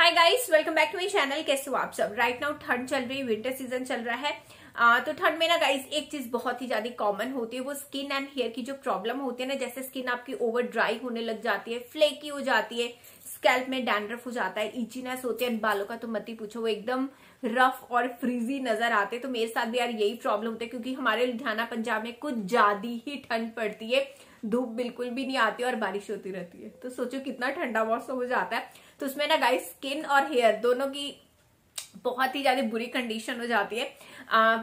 hi guys welcome back to my channel कैसे हो आप सब राइट नाउ ठंड चल रही है विंटर सीजन चल रहा है आ, तो ठंड में ना गाइस एक चीज बहुत ही ज्यादा कॉमन होती है वो स्किन एंड हेयर की जो प्रॉब्लम होती है ना जैसे स्किन आपकी ओवर ड्राई होने लग जाती है फ्लेकी हो जाती है स्कैल्प में डैंड्रफ हो जाता है इचीनेस होती है बालों का तो मत ही पूछो वो एकदम रफ और फ्रीजी नजर आते तो मेरे साथ भी यार यही प्रॉब्लम होती है क्योंकि हमारे लुधियाना पंजाब में कुछ ज्यादा ही ठंड पड़ती है धूप बिल्कुल भी नहीं आती और बारिश होती रहती है तो सोचो कितना ठंडा मौसम हो जाता है तो उसमें ना गाइस स्किन और हेयर दोनों की बहुत ही ज्यादा बुरी कंडीशन हो जाती है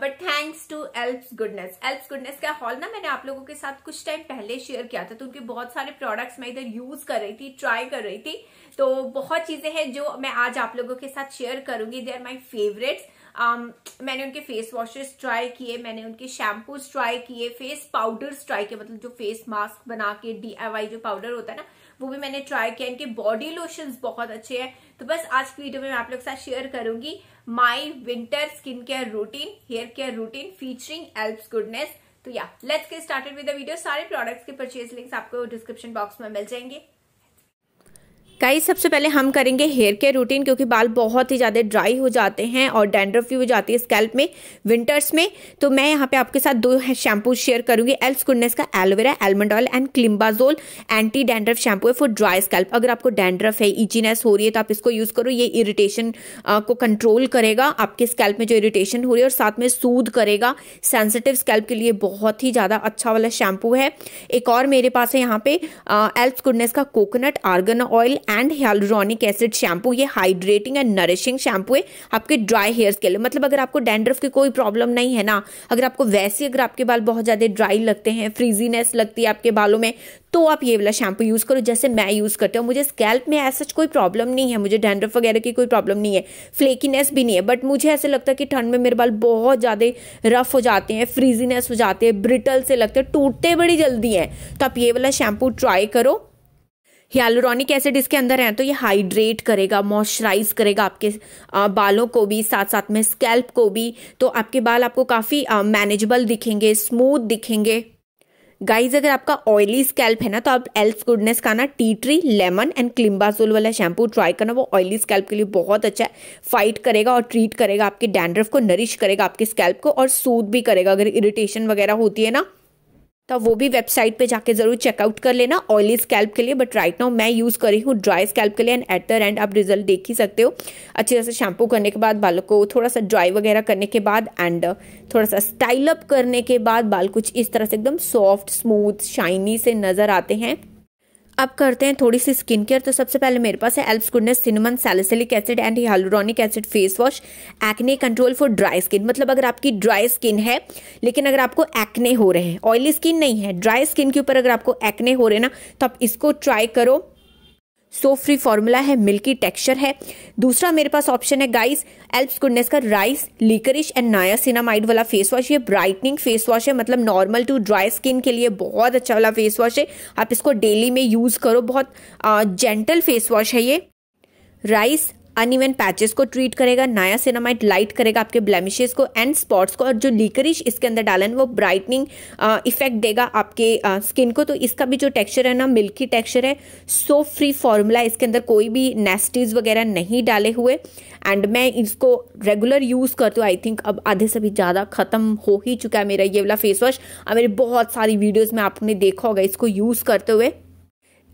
but thanks to Alps Goodness Alps Goodness का हॉल ना मैंने आप लोगों के साथ कुछ टाइम पहले शेयर किया था तो उनके बहुत सारे प्रोडक्ट्स मैं इधर यूज कर रही थी ट्राई कर रही थी तो बहुत चीजें हैं जो मैं आज आप लोगों के साथ शेयर करूंगी they are my favourites um, मैंने उनके फेस वॉशेस ट्राई किए मैंने उनके शैम्पूज ट्राई किए फेस पाउडर्स ट्राई किए मतलब जो फेस मास्क बना के डी जो पाउडर होता है ना वो भी मैंने ट्राई किया इनके बॉडी लोशन बहुत अच्छे हैं तो बस आज की वीडियो में मैं आप लोग के साथ शेयर करूंगी my winter skin care routine hair care routine featuring Alps Goodness तो या let's get started with video सारे प्रोडक्ट्स के परचेज लिंक्स आपको डिस्क्रिप्शन बॉक्स में मिल जाएंगे गाइस सबसे पहले हम करेंगे हेयर केयर रूटीन क्योंकि बाल बहुत ही ज़्यादा ड्राई हो जाते हैं और डैंड्रफ भी हो जाती है स्कैल्प में विंटर्स में तो मैं यहाँ पे आपके साथ दो शैम्पू शेयर करूँगी एल्स गुडनेस का aloe vera almond oil and climbazole anti dandruff shampoo है फॉर ड्राई स्कैल्प अगर आपको डैंड्रफ है ईजीनेस हो रही है तो आप इसको यूज़ करो ये इरीटेशन को कंट्रोल करेगा आपके स्कैल्प में जो इरीटेशन हो रही है और साथ में सूद करेगा सेंसिटिव स्कैल्प के लिए बहुत ही ज़्यादा अच्छा वाला शैम्पू है एक और मेरे पास है यहाँ पे एल्स गुडनेस का coconut argan oil and hyaluronic acid shampoo ये हाइड्रेटिंग एंड नरिशिंग शैम्पू है आपके ड्राई हेयर्स के लिए मतलब अगर आपको डैंड्रफ की कोई प्रॉब्लम नहीं है ना अगर आपको वैसे अगर आपके बाल बहुत ज़्यादा ड्राई लगते हैं फ्रीजीनेस लगती है आपके बालों में तो आप ये वाला शैम्पू यूज़ करो जैसे मैं यूज़ करती हूँ मुझे स्कैल्प में ऐसा कोई प्रॉब्लम नहीं है मुझे डैंड्रफ वगैरह की कोई प्रॉब्लम नहीं है फ्लेकीनेस भी नहीं है बट मुझे ऐसे लगता है कि ठंड में मेरे बाल बहुत ज़्यादा रफ हो जाते हैं फ्रीजीनेस हो जाते हैं ब्रिटल से लगते हैं टूटते बड़ी जल्दी हैं तो आप ये वाला शैम्पू ट्राई करो हियालुरॉनिक एसिड इसके अंदर है तो ये हाइड्रेट करेगा मॉइस्चराइज करेगा आपके बालों को भी साथ साथ में स्कैल्प को भी तो आपके बाल आपको काफ़ी मैनेजेबल दिखेंगे स्मूथ दिखेंगे गाइज अगर आपका ऑयली स्कैल्प है ना तो आप एल्फ गुडनेस का ना tea tree lemon and climbazole वाला शैम्पू ट्राई करना वो ऑयली स्कैल्प के लिए बहुत अच्छा है फाइट करेगा और ट्रीट करेगा आपके डैंड्रफ को नरिश करेगा आपके स्कैल्प को और सूद भी करेगा अगर इरिटेशन वगैरह होती है ना तो वो भी वेबसाइट पे जाके ज़रूर चेकआउट कर लेना ऑयली स्कैल्प के लिए बट राइट नाउ मैं यूज़ कर रही हूँ ड्राई स्कैल्प के लिए एंड एट द एंड आप रिजल्ट देख ही सकते हो अच्छे से शैम्पू करने के बाद बालों को थोड़ा सा ड्राई वगैरह करने के बाद एंड थोड़ा सा स्टाइल अप करने के बाद बाल कुछ इस तरह से एकदम सॉफ्ट स्मूथ शाइनी से नज़र आते हैं अब करते हैं थोड़ी सी स्किन केयर तो सबसे पहले मेरे पास है Alps Goodness cinnamon salicylic acid and hyaluronic acid face wash acne control for dry skin मतलब अगर आपकी ड्राई स्किन है लेकिन अगर आपको एक्ने हो रहे हैं ऑयली स्किन नहीं है ड्राई स्किन के ऊपर अगर आपको एक्ने हो रहे ना तो आप इसको ट्राई करो सो फ्री फॉर्मूला है मिल्की टेक्सचर है दूसरा मेरे पास ऑप्शन है गाइस एल्प्स गुडनेस का राइस लीकरिश एंड नायासिनामाइड वाला फेस वॉश ये ब्राइटनिंग फेस वॉश है मतलब नॉर्मल टू ड्राई स्किन के लिए बहुत अच्छा वाला फेस वॉश है आप इसको डेली में यूज़ करो बहुत जेंटल फेस वॉश है ये राइस अनइवन पैचेस को ट्रीट करेगा नया सिनामाइट लाइट करेगा आपके ब्लैमिशेज को एंड स्पॉट्स को और जो लीकरिश इसके अंदर डालन वो ब्राइटनिंग इफेक्ट देगा आपके स्किन को तो इसका भी जो टेक्सचर है ना मिल्की टेक्सचर है सो फ्री फॉर्मूला इसके अंदर कोई भी नेस्टीज वगैरह नहीं डाले हुए एंड मैं इसको रेगुलर यूज़ करती हूँ आई थिंक अब आधे से भी ज़्यादा ख़त्म हो ही चुका है मेरा ये वाला फेस वॉश और मेरे बहुत सारी वीडियोज़ में आपने देखा होगा इसको यूज़ करते हुए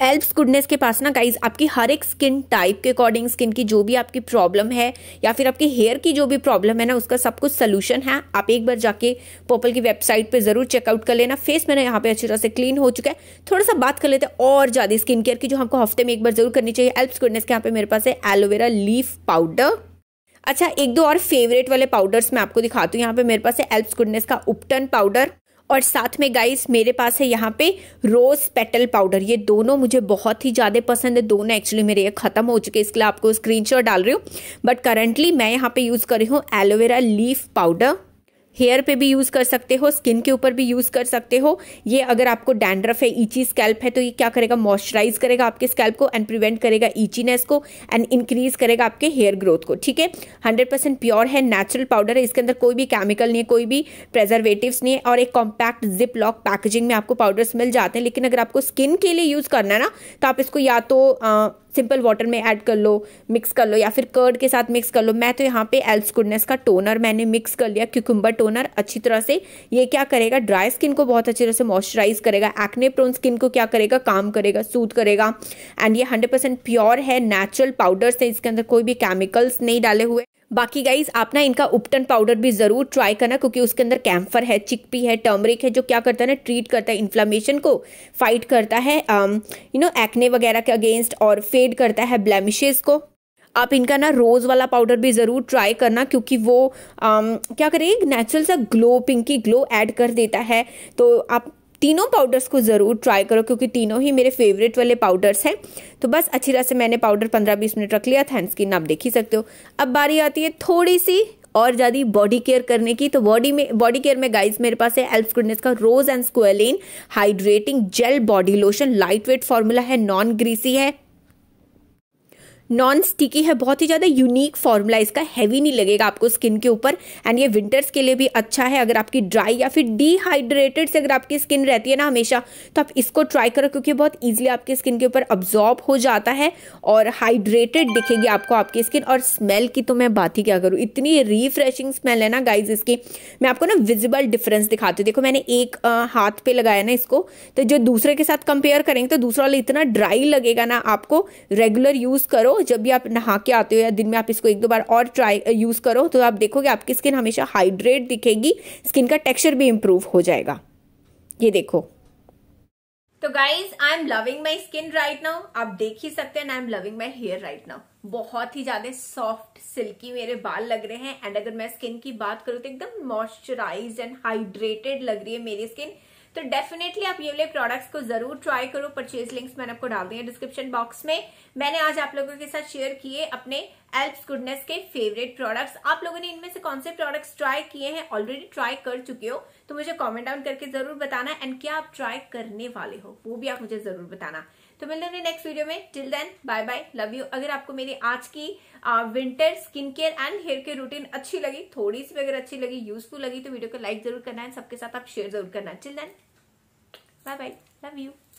एल्प्स गुडनेस के पास ना गाइज आपकी हर एक स्किन टाइप के अकॉर्डिंग स्किन की जो भी आपकी प्रॉब्लम है या फिर आपके हेयर की जो भी प्रॉब्लम है ना उसका सब कुछ सोल्यूशन है आप एक बार जाके पोपल की वेबसाइट पर ज़रूर चेकआउट कर लेना फेस मेरा यहाँ पे अच्छी तरह से क्लीन हो चुका है थोड़ा सा बात कर लेते हैं और ज़्यादा स्किन केयर की जो हमको हफ्ते में एक बार जरूर करनी चाहिए एल्प्स गुडनेस के यहाँ पे मेरे पास है एलोवेरा लीफ पाउडर अच्छा एक दो और फेवरेट वाले पाउडर्स मैं आपको दिखाती हूँ यहाँ पे मेरे पास है एल्प्स गुडनेस का उपटन पाउडर और साथ में गाइस मेरे पास है यहाँ पे रोज़ पेटल पाउडर ये दोनों मुझे बहुत ही ज़्यादा पसंद है दोनों एक्चुअली मेरे ये ख़त्म हो चुके हैं इसके लिए आपको स्क्रीनशॉट डाल रही हूँ बट करंटली मैं यहाँ पे यूज़ कर रही हूँ एलोवेरा लीफ पाउडर हेयर पे भी यूज़ कर सकते हो स्किन के ऊपर भी यूज़ कर सकते हो ये अगर आपको डैंड्रफ है ईची स्कैल्प है तो ये क्या करेगा मॉइस्चराइज करेगा आपके स्कैल्प को एंड प्रिवेंट करेगा ईचीनेस को एंड इंक्रीज करेगा आपके हेयर ग्रोथ को ठीक है हंड्रेड परसेंट प्योर है नेचुरल पाउडर है इसके अंदर कोई भी केमिकल नहीं है कोई भी प्रेजर्वेटिव नहीं है और एक कॉम्पैक्ट जिप लॉक पैकेजिंग में आपको पाउडर्स मिल जाते हैं लेकिन अगर आपको स्किन के लिए यूज़ करना है ना तो आप इसको या तो आ, सिंपल वाटर में ऐड कर लो मिक्स कर लो या फिर कर्ड के साथ मिक्स कर लो मैं तो यहाँ पे एल्स गुडनेस का टोनर मैंने मिक्स कर लिया क्यूकुम्बर टोनर अच्छी तरह से ये क्या करेगा ड्राई स्किन को बहुत अच्छी तरह से मॉइस्चराइज करेगा एक्ने प्रोन स्किन को क्या करेगा काम करेगा सूद करेगा एंड ये हंड्रेड प्योर है नेचुरल पाउडर्स है इसके अंदर कोई भी केमिकल्स नहीं डाले हुए बाकी गाइज आप ना इनका उपटन पाउडर भी ज़रूर ट्राई करना क्योंकि उसके अंदर कैम्फर है चिकपी है टर्मरिक है जो क्या करता है ना ट्रीट करता है इन्फ्लामेशन को फाइट करता है यू नो एक्ने वगैरह के अगेंस्ट और फेड करता है ब्लैमिशेज को आप इनका ना रोज़ वाला पाउडर भी ज़रूर ट्राई करना क्योंकि वो आम, um, क्या करें एक नेचुरल सा ग्लो पिंकी ग्लो ऐड कर देता है तो आप तीनों पाउडर्स को ज़रूर ट्राई करो क्योंकि तीनों ही मेरे फेवरेट वाले पाउडर्स हैं तो बस अच्छी तरह से मैंने पाउडर पंद्रह बीस मिनट रख लिया था एंड स्किन आप देख ही सकते हो अब बारी आती है थोड़ी सी और ज़्यादा बॉडी केयर करने की तो बॉडी में बॉडी केयर में गाइस मेरे पास है एल्फ गुडनेस का rose and squalane hydrating gel body lotion light weight formula है नॉन ग्रीसी है नॉन स्टिकी है बहुत ही ज़्यादा यूनिक फॉर्मूला इसका हैवी नहीं लगेगा आपको स्किन के ऊपर एंड ये विंटर्स के लिए भी अच्छा है अगर आपकी ड्राई या फिर डिहाइड्रेटेड से अगर आपकी स्किन रहती है ना हमेशा तो आप इसको ट्राई करो क्योंकि बहुत ईजिली आपकी स्किन के ऊपर अब्जॉर्ब हो जाता है और हाइड्रेटेड दिखेगी आपको आपकी स्किन और स्मेल की तो मैं बात ही क्या करूँ इतनी रिफ्रेशिंग स्मेल है ना गाइज इसकी मैं आपको ना विजिबल डिफरेंस दिखाती हूँ देखो मैंने एक हाथ पे लगाया ना इसको तो जो दूसरे के साथ कंपेयर करेंगे तो दूसरा वाला इतना ड्राई लगेगा ना आपको रेगुलर यूज़ करो जब भी आप नहा के आते हो या दिन में आप इसको एक दो बार और ट्राई यूज़ uh, करो तो आप देखोगे आपकी स्किन हमेशा हाइड्रेट दिखेगी स्किन का टेक्सचर भी इंप्रूव हो जाएगा ये देखो तो guys I am loving my skin right now आप देख ही सकते हैं I am loving my hair right now बहुत ही ज्यादा सॉफ्ट सिल्की मेरे बाल लग रहे हैं एंड अगर मैं स्किन की बात करूं तो एकदम मॉइस्चराइज एंड हाइड्रेटेड लग रही है मेरी स्किन तो डेफिनेटली आप ये वाले प्रोडक्ट्स को जरूर ट्राई करो परचेज लिंक्स मैंने आपको डाल दिया डिस्क्रिप्शन बॉक्स में मैंने आज आप लोगों के साथ शेयर किए अपने एल्प्स गुडनेस के फेवरेट प्रोडक्ट्स आप लोगों ने इनमें से कौन से प्रोडक्ट्स ट्राई किए हैं ऑलरेडी ट्राई कर चुके हो तो मुझे कॉमेंट डाउन करके जरूर बताना एंड क्या आप ट्राई करने वाले हो वो भी आप मुझे जरूर बताना तो मिलते हैं नेक्स्ट वीडियो में till then bye bye love you अगर आपको मेरी आज की winter skin care and hair care routine अच्छी लगी थोड़ी सी भी अगर अच्छी लगी यूजफुल लगी तो वीडियो को लाइक जरूर करना है सबके साथ आप शेयर जरूर करना till then bye bye love you